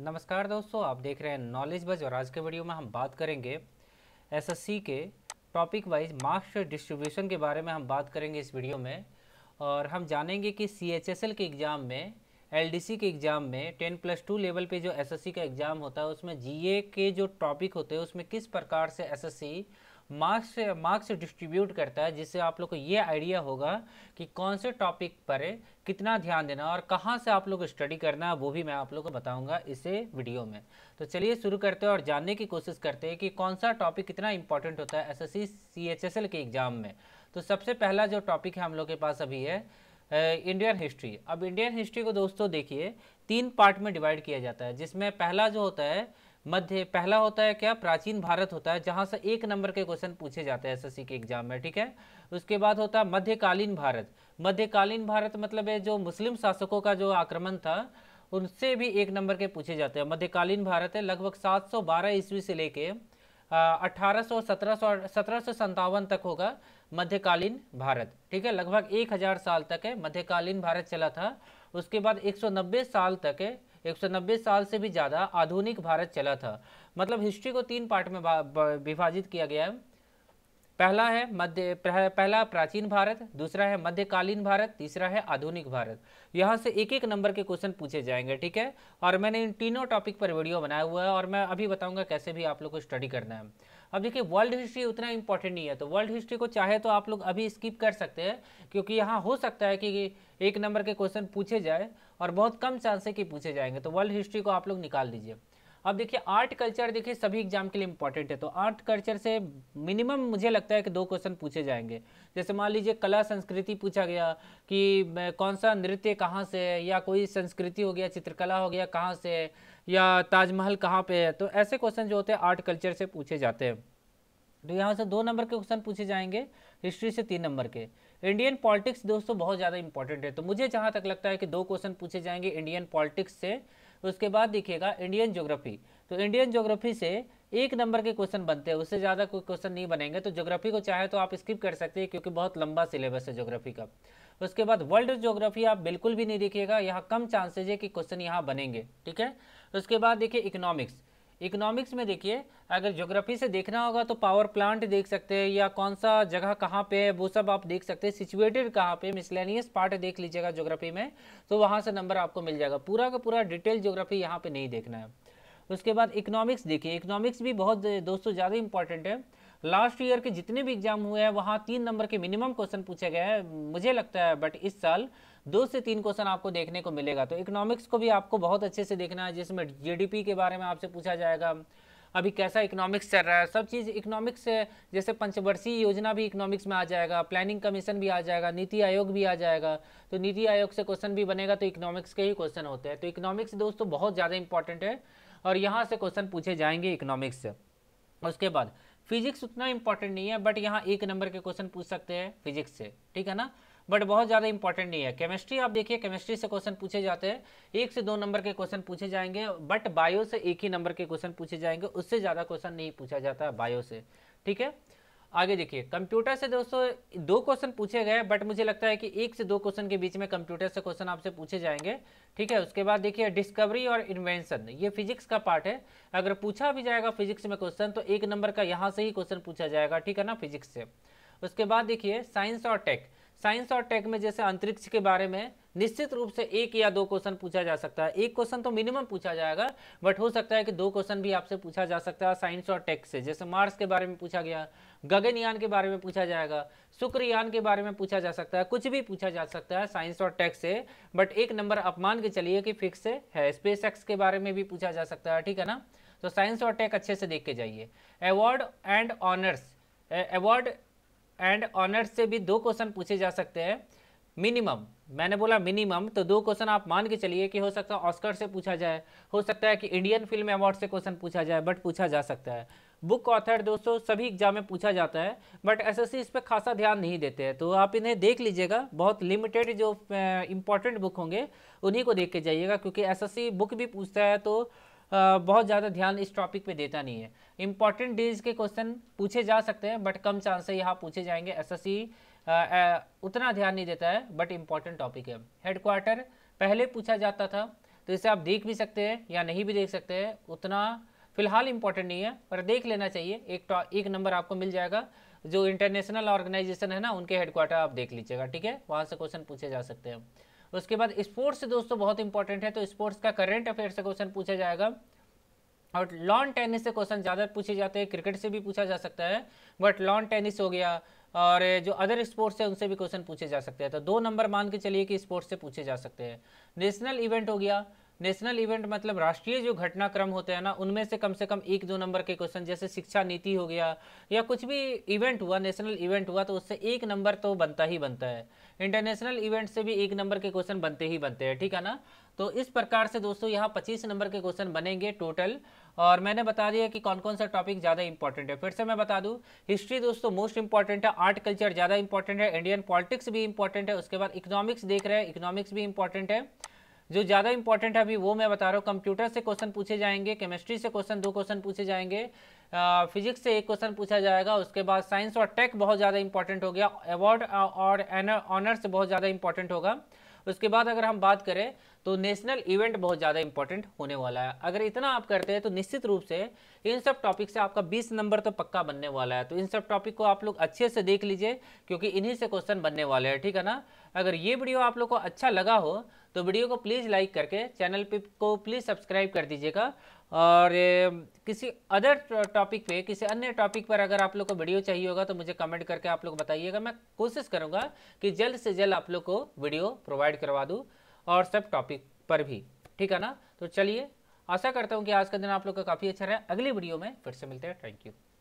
नमस्कार दोस्तों आप देख रहे हैं नॉलेज बज और आज के वीडियो में हम बात करेंगे एसएससी के टॉपिक वाइज मार्क्स डिस्ट्रीब्यूशन के बारे में हम बात करेंगे इस वीडियो में और हम जानेंगे कि सी के एग्ज़ाम में एल के एग्ज़ाम में टेन प्लस टू लेवल पे जो एसएससी का एग्ज़ाम होता है उसमें जीए के जो टॉपिक होते हैं उसमें किस प्रकार से एस मार्क्स से मार्क्स से डिस्ट्रीब्यूट करता है जिससे आप लोग को ये आइडिया होगा कि कौन से टॉपिक पर कितना ध्यान देना और कहाँ से आप लोग को स्टडी करना है वो भी मैं आप लोग को बताऊँगा इसे वीडियो में तो चलिए शुरू करते हैं और जानने की कोशिश करते हैं कि कौन सा टॉपिक कितना इंपॉर्टेंट होता है एस एस के एग्ज़ाम में तो सबसे पहला जो टॉपिक है हम लोग के पास अभी है इंडियन हिस्ट्री अब इंडियन हिस्ट्री को दोस्तों देखिए तीन पार्ट में डिवाइड किया जाता है जिसमें पहला जो होता है मध्य पहला होता है क्या प्राचीन भारत होता है जहाँ से एक नंबर के क्वेश्चन पूछे जाते हैं एसएससी के एग्जाम में ठीक है उसके बाद होता है मध्यकालीन भारत मध्यकालीन भारत मतलब है जो मुस्लिम शासकों का जो आक्रमण था उनसे भी एक नंबर के पूछे जाते हैं मध्यकालीन भारत है लगभग सात ईस्वी से लेके अठारह सौ सत्रह सौ तक होगा मध्यकालीन भारत ठीक है लगभग 1000 साल तक है मध्यकालीन भारत चला था उसके बाद 190 साल तक है 190 साल से भी ज़्यादा आधुनिक भारत चला था मतलब हिस्ट्री को तीन पार्ट में विभाजित किया गया है पहला है मध्य पहला प्राचीन भारत दूसरा है मध्यकालीन भारत तीसरा है आधुनिक भारत यहाँ से एक एक नंबर के क्वेश्चन पूछे जाएंगे ठीक है और मैंने इन तीनों टॉपिक पर वीडियो बनाया हुआ है और मैं अभी बताऊंगा कैसे भी आप लोग को स्टडी करना है अब देखिए वर्ल्ड हिस्ट्री उतना इंपॉर्टेंट नहीं है तो वर्ल्ड हिस्ट्री को चाहे तो आप लोग अभी स्किप कर सकते हैं क्योंकि यहाँ हो सकता है कि एक नंबर के क्वेश्चन पूछे जाए और बहुत कम चांस है कि पूछे जाएंगे तो वर्ल्ड हिस्ट्री को आप लोग निकाल दीजिए अब देखिए आर्ट कल्चर देखिए सभी एग्जाम के लिए इंपॉर्टेंट है तो आर्ट कल्चर से मिनिमम मुझे लगता है कि दो क्वेश्चन पूछे जाएंगे जैसे मान लीजिए कला संस्कृति पूछा गया कि कौन सा नृत्य कहाँ से है या कोई संस्कृति हो गया चित्रकला हो गया कहाँ से है या ताजमहल कहाँ पे है तो ऐसे क्वेश्चन जो होते हैं आर्ट कल्चर से पूछे जाते हैं तो यहाँ से दो नंबर के क्वेश्चन पूछे जाएंगे हिस्ट्री से तीन नंबर के इंडियन पॉलिटिक्स दोस्तों बहुत ज़्यादा इंपॉर्टेंट है तो मुझे जहाँ तक लगता है कि दो क्वेश्चन पूछे जाएंगे इंडियन पॉलिटिक्स से उसके बाद देखिएगा इंडियन ज्योग्राफी तो इंडियन ज्योग्राफी से एक नंबर के क्वेश्चन बनते हैं उससे ज़्यादा कोई क्वेश्चन नहीं बनेंगे तो ज्योग्राफी को चाहे तो आप स्किप कर सकते हैं क्योंकि बहुत लंबा सिलेबस है ज्योग्राफी का उसके बाद वर्ल्ड ज्योग्राफी आप बिल्कुल भी नहीं देखिएगा यहाँ कम चांसेज है कि क्वेश्चन यहाँ बनेंगे ठीक है उसके बाद देखिए इकोनॉमिक्स इकोनॉमिक्स में देखिए अगर ज्योग्राफी से देखना होगा तो पावर प्लांट देख सकते हैं या कौन सा जगह कहाँ पे है वो सब आप देख सकते हैं सिचुएटेड कहाँ पे मिसलेनियस पार्ट देख लीजिएगा ज्योग्राफी में तो वहाँ से नंबर आपको मिल जाएगा पूरा का पूरा डिटेल ज्योग्राफी यहाँ पे नहीं देखना है उसके बाद इकोनॉमिक्स देखिए इकोनॉमिक्स भी बहुत दोस्तों ज़्यादा इंपॉर्टेंट है लास्ट ईयर के जितने भी एग्जाम हुए हैं वहाँ तीन नंबर के मिनिमम क्वेश्चन पूछे गए हैं मुझे लगता है बट इस साल दो से तीन क्वेश्चन आपको देखने को मिलेगा तो इकोनॉमिक्स को भी आपको बहुत अच्छे से देखना है जिसमें जीडीपी के बारे में आपसे पूछा जाएगा अभी कैसा इकोनॉमिक्स चल रहा है सब चीज़ इकोनॉमिक्स जैसे पंचवर्षीय योजना भी इकोनॉमिक्स में आ जाएगा प्लानिंग कमीशन भी आ जाएगा नीति आयोग भी आ जाएगा तो नीति आयोग से क्वेश्चन भी बनेगा तो इकोनॉमिक्स के ही क्वेश्चन होते हैं तो इकोनॉमिक्स दोस्तों बहुत ज़्यादा इंपॉर्टेंट है और यहाँ से क्वेश्चन पूछे जाएंगे इकोनॉमिक्स से उसके बाद फिजिक्स उतना इंपॉर्टेंट नहीं है बट यहाँ एक नंबर के क्वेश्चन पूछ सकते हैं फिजिक्स से ठीक है ना बट बहुत ज़्यादा इंपॉर्टेंट नहीं है केमिस्ट्री आप देखिए केमिस्ट्री से क्वेश्चन पूछे जाते हैं एक से दो नंबर के क्वेश्चन पूछे जाएंगे बट बायो से एक ही नंबर के क्वेश्चन पूछे जाएंगे उससे ज़्यादा क्वेश्चन नहीं पूछा जाता है बायो से ठीक है आगे देखिए कंप्यूटर से दोस्तों दो क्वेश्चन पूछे गए बट मुझे लगता है कि एक से दो क्वेश्चन के बीच में कंप्यूटर से क्वेश्चन आपसे पूछे जाएंगे ठीक है उसके बाद देखिए डिस्कवरी और इन्वेंशन ये फिजिक्स का पार्ट है अगर पूछा भी जाएगा फिजिक्स में क्वेश्चन तो एक नंबर का यहाँ से ही क्वेश्चन पूछा जाएगा ठीक है ना फिजिक्स से उसके बाद देखिए साइंस और टेक साइंस और टेक में जैसे अंतरिक्ष के बारे में निश्चित रूप से एक या दो क्वेश्चन पूछा जा सकता है एक क्वेश्चन तो मिनिमम पूछा जाएगा बट हो सकता है कि दो क्वेश्चन भी आपसे पूछा जा सकता है साइंस और टेक से जैसे मार्स के बारे में पूछा गया गगनयान के बारे में पूछा जाएगा शुक्रयान के बारे में पूछा जा सकता है कुछ भी पूछा जा सकता है साइंस और टेक से बट एक नंबर अपमान के चलिए कि फिक्स है स्पेस एक्स के बारे में भी पूछा जा सकता है ठीक है ना तो साइंस और टेक अच्छे से देख के जाइए award and honours award and honours से भी दो क्वेश्चन पूछे जा सकते हैं मिनिमम मैंने बोला मिनिमम तो दो क्वेश्चन आप मान के चलिए कि हो सकता है ऑस्कर से पूछा जाए हो सकता है कि इंडियन फिल्म अवार्ड से क्वेश्चन पूछा जाए बट पूछा जा सकता है बुक ऑथर दोस्तों सभी एग्जाम में पूछा जाता है बट एसएससी इस पर खासा ध्यान नहीं देते हैं तो आप इन्हें देख लीजिएगा बहुत लिमिटेड जो इम्पोर्टेंट बुक होंगे उन्हीं को देख के जाइएगा क्योंकि एसएससी बुक भी पूछता है तो बहुत ज़्यादा ध्यान इस टॉपिक पे देता नहीं है इंपॉर्टेंट डेज के क्वेश्चन पूछे जा सकते हैं बट कम चांस है यहाँ पूछे जाएंगे एसएससी उतना ध्यान नहीं देता है बट इम्पॉर्टेंट टॉपिक है हेडक्वार्टर पहले पूछा जाता था तो इसे आप देख भी सकते हैं या नहीं भी देख सकते हैं उतना फिलहाल इंपॉर्टेंट नहीं है पर देख लेना चाहिए एक एक नंबर आपको मिल जाएगा जो इंटरनेशनल ऑर्गेनाइजेशन है ना उनके हेडक्वार्टर आप देख लीजिएगा ठीक है वहाँ से क्वेश्चन पूछे जा सकते हैं उसके बाद स्पोर्ट्स दोस्तों तो बहुत इंपॉर्टेंट है तो स्पोर्ट्स का करंट अफेयर से क्वेश्चन पूछा जाएगा और लॉन टेनिस से क्वेश्चन ज़्यादा पूछे जाते हैं क्रिकेट से भी पूछा जा सकता है बट लॉन टेनिस हो गया और जो अदर स्पोर्ट्स है उनसे भी क्वेश्चन पूछे जा सकते हैं तो दो नंबर मान के चलिए कि स्पोर्ट्स से पूछे जा सकते हैं नेशनल इवेंट हो गया नेशनल इवेंट मतलब राष्ट्रीय जो घटनाक्रम होते हैं ना उनमें से कम से कम एक दो नंबर के क्वेश्चन जैसे शिक्षा नीति हो गया या कुछ भी इवेंट हुआ नेशनल इवेंट हुआ तो उससे एक नंबर तो बनता ही बनता है इंटरनेशनल इवेंट से भी एक नंबर के क्वेश्चन बनते ही बनते हैं ठीक है ना तो इस प्रकार से दोस्तों यहाँ पच्चीस नंबर के क्वेश्चन बनेंगे टोटल और मैंने बता दिया कि कौन कौन सा टॉपिक ज़्यादा इंपॉर्टेंट है फिर से मैं बता दूँ हिस्ट्री दोस्तों मोस्ट इंपॉर्टेंट है आर्ट कल्चर ज़्यादा इंपॉर्टेंट है इंडियन पॉलिटिक्स भी इंपॉर्टेंट है उसके बाद इकोनॉमिक्स देख रहे हैं इकोनॉमिक्स भी इंपॉर्टेंट है जो ज़्यादा इंपॉर्टेंट है अभी वो मैं बता रहा हूँ कंप्यूटर से क्वेश्चन पूछे जाएंगे केमिस्ट्री से क्वेश्चन दो क्वेश्चन पूछे जाएंगे फिजिक्स से एक क्वेश्चन पूछा जाएगा उसके बाद साइंस और टेक बहुत ज़्यादा इंपॉर्टेंट हो गया अवार्ड और ऑनर्स बहुत ज़्यादा इंपॉर्टेंट होगा उसके बाद अगर हम बात करें तो नेशनल इवेंट बहुत ज़्यादा इंपॉर्टेंट होने वाला है अगर इतना आप करते हैं तो निश्चित रूप से इन सब टॉपिक से आपका 20 नंबर तो पक्का बनने वाला है तो इन सब टॉपिक को आप लोग अच्छे से देख लीजिए क्योंकि इन्हीं से क्वेश्चन बनने वाले हैं ठीक है ना अगर ये वीडियो आप लोग को अच्छा लगा हो तो वीडियो को प्लीज़ लाइक करके चैनल पे को प्लीज़ सब्सक्राइब कर दीजिएगा और किसी अदर टॉपिक पे किसी अन्य टॉपिक पर अगर आप लोग को वीडियो चाहिए होगा तो मुझे कमेंट करके आप लोग बताइएगा मैं कोशिश करूँगा कि जल्द से जल्द आप लोग को वीडियो प्रोवाइड करवा दूँ और सब टॉपिक पर भी ठीक है ना तो चलिए आशा करता हूँ कि आज का दिन आप लोग का काफ़ी अच्छा रहा अगली वीडियो में फिर से मिलते हैं थैंक यू